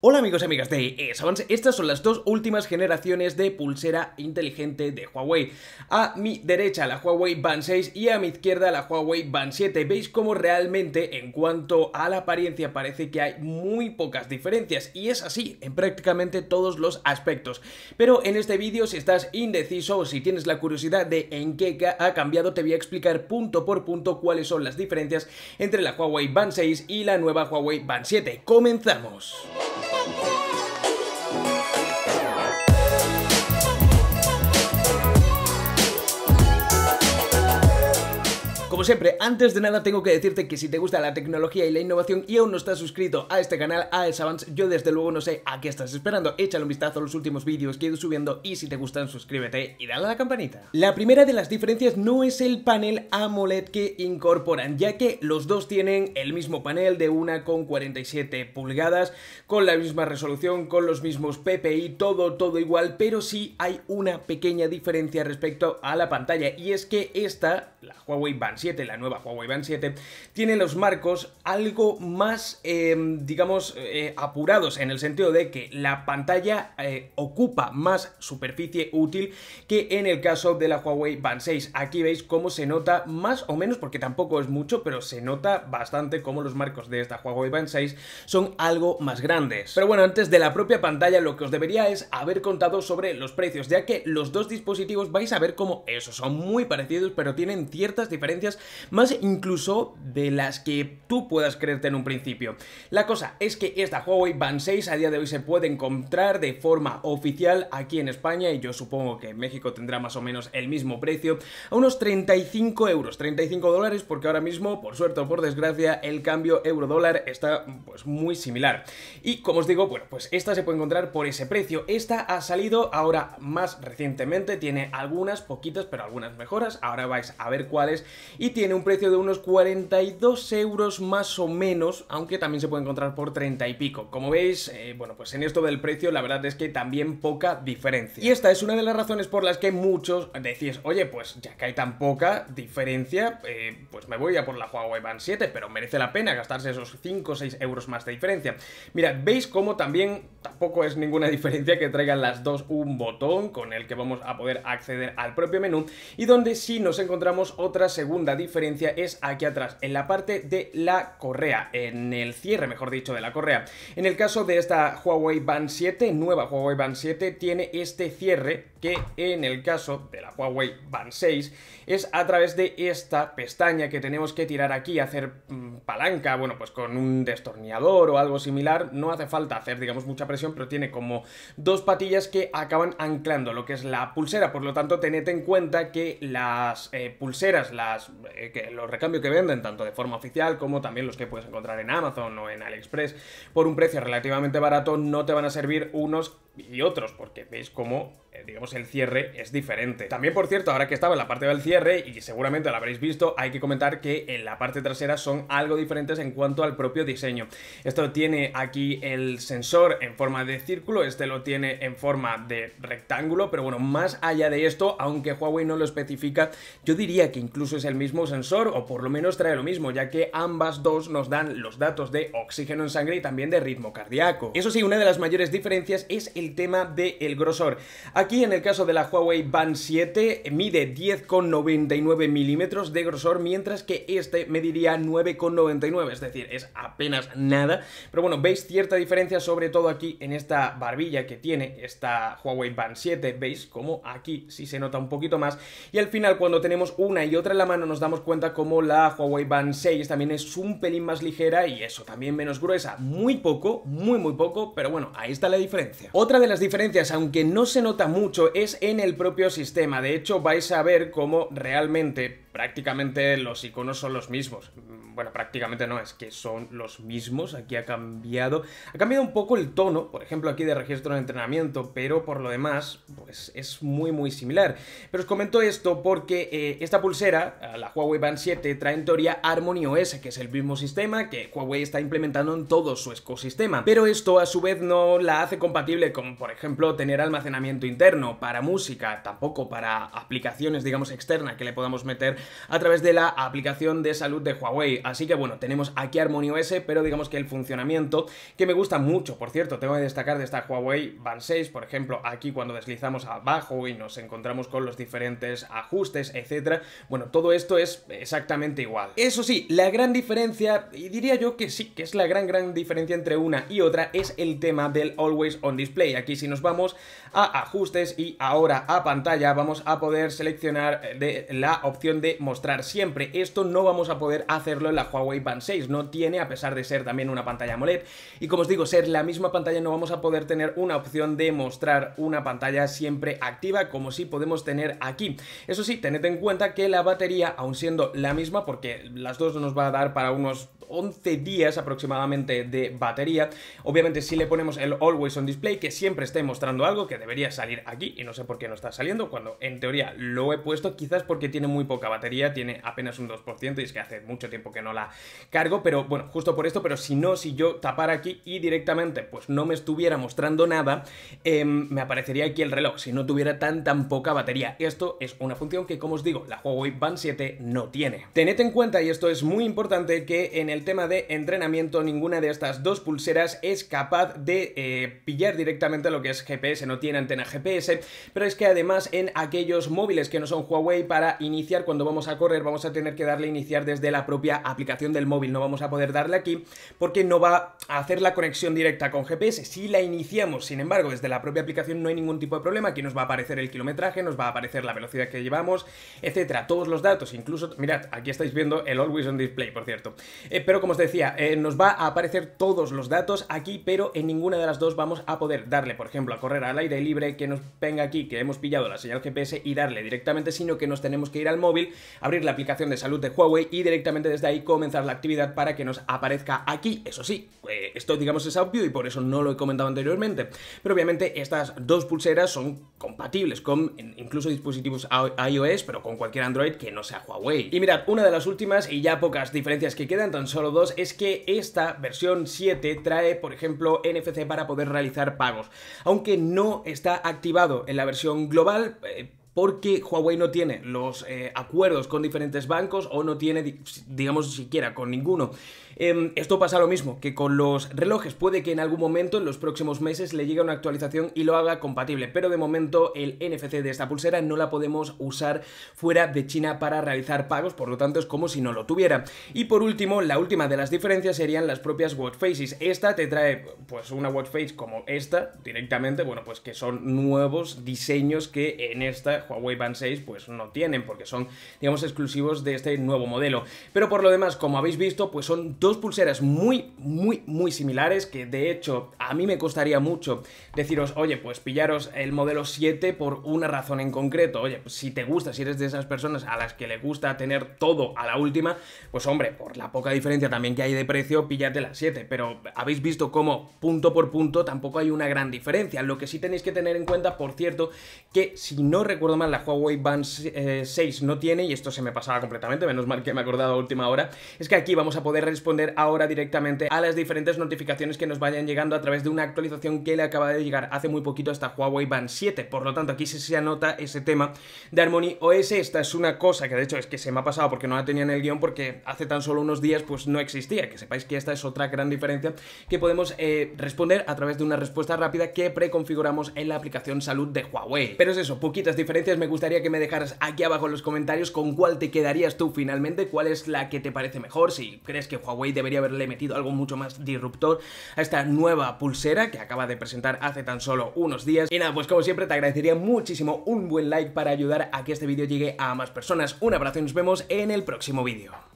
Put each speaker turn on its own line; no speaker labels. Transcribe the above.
Hola amigos y amigas de ES estas son las dos últimas generaciones de pulsera inteligente de Huawei. A mi derecha la Huawei Band 6 y a mi izquierda la Huawei Band 7. Veis cómo realmente en cuanto a la apariencia parece que hay muy pocas diferencias y es así en prácticamente todos los aspectos. Pero en este vídeo si estás indeciso o si tienes la curiosidad de en qué ha cambiado te voy a explicar punto por punto cuáles son las diferencias entre la Huawei Band 6 y la nueva Huawei Band 7. ¡Comenzamos! Como siempre, antes de nada tengo que decirte que si te gusta la tecnología y la innovación y aún no estás suscrito a este canal, a El yo desde luego no sé a qué estás esperando. Échale un vistazo a los últimos vídeos que he ido subiendo y si te gustan suscríbete y dale a la campanita. La primera de las diferencias no es el panel AMOLED que incorporan, ya que los dos tienen el mismo panel de una con pulgadas, con la misma resolución, con los mismos PPI, todo, todo igual, pero sí hay una pequeña diferencia respecto a la pantalla y es que esta la Huawei Band 7, la nueva Huawei Band 7, tiene los marcos algo más, em, digamos, eh, apurados en el sentido de que la pantalla eh, ocupa más superficie útil que en el caso de la Huawei Band 6. Aquí veis cómo se nota más o menos, porque tampoco es mucho, pero se nota bastante cómo los marcos de esta Huawei Band 6 son algo más grandes. Pero bueno, antes de la propia pantalla lo que os debería es haber contado sobre los precios, ya que los dos dispositivos vais a ver cómo esos son muy parecidos, pero tienen ciertas diferencias, más incluso de las que tú puedas creerte en un principio. La cosa es que esta Huawei Band 6 a día de hoy se puede encontrar de forma oficial aquí en España y yo supongo que en México tendrá más o menos el mismo precio, a unos 35 euros, 35 dólares, porque ahora mismo, por suerte o por desgracia, el cambio euro-dólar está pues muy similar. Y como os digo, bueno, pues esta se puede encontrar por ese precio. Esta ha salido ahora más recientemente, tiene algunas poquitas, pero algunas mejoras. Ahora vais a ver cuáles y tiene un precio de unos 42 euros más o menos, aunque también se puede encontrar por 30 y pico. Como veis, eh, bueno, pues en esto del precio la verdad es que también poca diferencia. Y esta es una de las razones por las que muchos decís, oye, pues ya que hay tan poca diferencia, eh, pues me voy a por la Huawei Band 7, pero merece la pena gastarse esos 5 o 6 euros más de diferencia. Mirad, veis cómo también tampoco es ninguna diferencia que traigan las dos un botón con el que vamos a poder acceder al propio menú y donde sí nos encontramos otra segunda diferencia es aquí atrás, en la parte de la correa, en el cierre, mejor dicho, de la correa. En el caso de esta Huawei Band 7, nueva Huawei Band 7, tiene este cierre que en el caso de la Huawei Band 6 es a través de esta pestaña que tenemos que tirar aquí, hacer mm, palanca, bueno, pues con un destornillador o algo similar, no hace falta hacer, digamos, mucha presión, pero tiene como dos patillas que acaban anclando lo que es la pulsera, por lo tanto tened en cuenta que las eh, pulseras las, eh, los recambios que venden, tanto de forma oficial como también los que puedes encontrar en Amazon o en AliExpress, por un precio relativamente barato, no te van a servir unos y otros, porque veis cómo, eh, digamos, el cierre es diferente. También, por cierto, ahora que estaba en la parte del cierre, y seguramente lo habréis visto, hay que comentar que en la parte trasera son algo diferentes en cuanto al propio diseño. Esto tiene aquí el sensor en forma de círculo, este lo tiene en forma de rectángulo, pero bueno, más allá de esto, aunque Huawei no lo especifica, yo diría que incluso es el mismo sensor, o por lo menos trae lo mismo, ya que ambas dos nos dan los datos de oxígeno en sangre y también de ritmo cardíaco. Eso sí, una de las mayores diferencias es el tema del grosor. Aquí en el caso de la Huawei Band 7 mide 10,99 milímetros de grosor, mientras que este mediría 9,99, es decir, es apenas nada. Pero bueno, veis cierta diferencia, sobre todo aquí en esta barbilla que tiene esta Huawei Band 7, veis como aquí sí se nota un poquito más. Y al final, cuando tenemos una y otra en la mano, nos damos cuenta como la Huawei Band 6 también es un pelín más ligera y eso, también menos gruesa. Muy poco, muy muy poco, pero bueno, ahí está la diferencia. Otra una de las diferencias, aunque no se nota mucho, es en el propio sistema. De hecho, vais a ver cómo realmente prácticamente los iconos son los mismos bueno, prácticamente no, es que son los mismos, aquí ha cambiado, ha cambiado un poco el tono, por ejemplo aquí de registro de entrenamiento, pero por lo demás, pues es muy muy similar. Pero os comento esto porque eh, esta pulsera, eh, la Huawei Band 7, trae en teoría Harmony OS, que es el mismo sistema que Huawei está implementando en todo su ecosistema, pero esto a su vez no la hace compatible con, por ejemplo, tener almacenamiento interno para música, tampoco para aplicaciones, digamos, externas que le podamos meter a través de la aplicación de salud de Huawei. Así que bueno, tenemos aquí armonio s pero digamos que el funcionamiento, que me gusta mucho, por cierto, tengo que destacar de esta Huawei Band 6, por ejemplo, aquí cuando deslizamos abajo y nos encontramos con los diferentes ajustes, etcétera, bueno, todo esto es exactamente igual. Eso sí, la gran diferencia, y diría yo que sí, que es la gran, gran diferencia entre una y otra, es el tema del Always On Display. Aquí si nos vamos a ajustes y ahora a pantalla, vamos a poder seleccionar eh, la opción de mostrar siempre. Esto no vamos a poder hacerlo en la Huawei Band 6 no tiene, a pesar de ser también una pantalla AMOLED. Y como os digo, ser la misma pantalla no vamos a poder tener una opción de mostrar una pantalla siempre activa, como si podemos tener aquí. Eso sí, tened en cuenta que la batería, aun siendo la misma, porque las dos nos va a dar para unos 11 días aproximadamente de batería. Obviamente si le ponemos el Always On Display, que siempre esté mostrando algo, que debería salir aquí, y no sé por qué no está saliendo, cuando en teoría lo he puesto, quizás porque tiene muy poca batería, tiene apenas un 2%, y es que hace mucho tiempo que no la cargo, pero bueno, justo por esto, pero si no, si yo tapara aquí y directamente pues no me estuviera mostrando nada, em, me aparecería aquí el reloj, si no tuviera tan tan poca batería. Esto es una función que, como os digo, la Huawei Band 7 no tiene. Tened en cuenta, y esto es muy importante, que en el tema de entrenamiento, ninguna de estas dos pulseras es capaz de eh, pillar directamente lo que es GPS, no tiene antena GPS, pero es que además en aquellos móviles que no son Huawei para iniciar cuando vamos a correr vamos a tener que darle iniciar desde la propia aplicación del móvil, no vamos a poder darle aquí porque no va a hacer la conexión directa con GPS, si la iniciamos sin embargo desde la propia aplicación no hay ningún tipo de problema, aquí nos va a aparecer el kilometraje, nos va a aparecer la velocidad que llevamos, etcétera, todos los datos, incluso, mirad, aquí estáis viendo el Always on Display, por cierto. Eh, pero como os decía, eh, nos va a aparecer todos los datos aquí, pero en ninguna de las dos vamos a poder darle, por ejemplo, a correr al aire libre, que nos venga aquí, que hemos pillado la señal GPS y darle directamente, sino que nos tenemos que ir al móvil, abrir la aplicación de salud de Huawei y directamente desde ahí comenzar la actividad para que nos aparezca aquí. Eso sí, eh, esto digamos es obvio y por eso no lo he comentado anteriormente, pero obviamente estas dos pulseras son compatibles con incluso dispositivos iOS, pero con cualquier Android que no sea Huawei. Y mirad, una de las últimas y ya pocas diferencias que quedan, tan solo solo dos, es que esta versión 7 trae, por ejemplo, NFC para poder realizar pagos. Aunque no está activado en la versión global, eh, porque Huawei no tiene los eh, acuerdos con diferentes bancos o no tiene, digamos, siquiera con ninguno. Em, esto pasa lo mismo que con los relojes. Puede que en algún momento, en los próximos meses, le llegue una actualización y lo haga compatible, pero de momento el NFC de esta pulsera no la podemos usar fuera de China para realizar pagos, por lo tanto es como si no lo tuviera. Y por último, la última de las diferencias serían las propias watch faces. Esta te trae pues una watch face como esta directamente, bueno, pues que son nuevos diseños que en esta Huawei Band 6 pues no tienen porque son digamos exclusivos de este nuevo modelo. Pero por lo demás, como habéis visto, pues son dos Dos pulseras muy, muy, muy similares que de hecho a mí me costaría mucho deciros, oye, pues pillaros el modelo 7 por una razón en concreto. Oye, pues si te gusta, si eres de esas personas a las que le gusta tener todo a la última, pues hombre, por la poca diferencia también que hay de precio, píllate la 7. Pero habéis visto cómo punto por punto tampoco hay una gran diferencia. Lo que sí tenéis que tener en cuenta, por cierto, que si no recuerdo mal, la Huawei Band 6 eh, no tiene, y esto se me pasaba completamente, menos mal que me acordaba a última hora, es que aquí vamos a poder responder ahora directamente a las diferentes notificaciones que nos vayan llegando a través de una actualización que le acaba de llegar hace muy poquito hasta Huawei Band 7. Por lo tanto, aquí sí se anota ese tema de Harmony OS. Esta es una cosa que de hecho es que se me ha pasado porque no la tenía en el guión porque hace tan solo unos días pues no existía. Que sepáis que esta es otra gran diferencia que podemos eh, responder a través de una respuesta rápida que preconfiguramos en la aplicación salud de Huawei. Pero es eso, poquitas diferencias. Me gustaría que me dejaras aquí abajo en los comentarios con cuál te quedarías tú finalmente, cuál es la que te parece mejor, si crees que Huawei y debería haberle metido algo mucho más disruptor a esta nueva pulsera que acaba de presentar hace tan solo unos días. Y nada, pues como siempre te agradecería muchísimo un buen like para ayudar a que este vídeo llegue a más personas. Un abrazo y nos vemos en el próximo vídeo.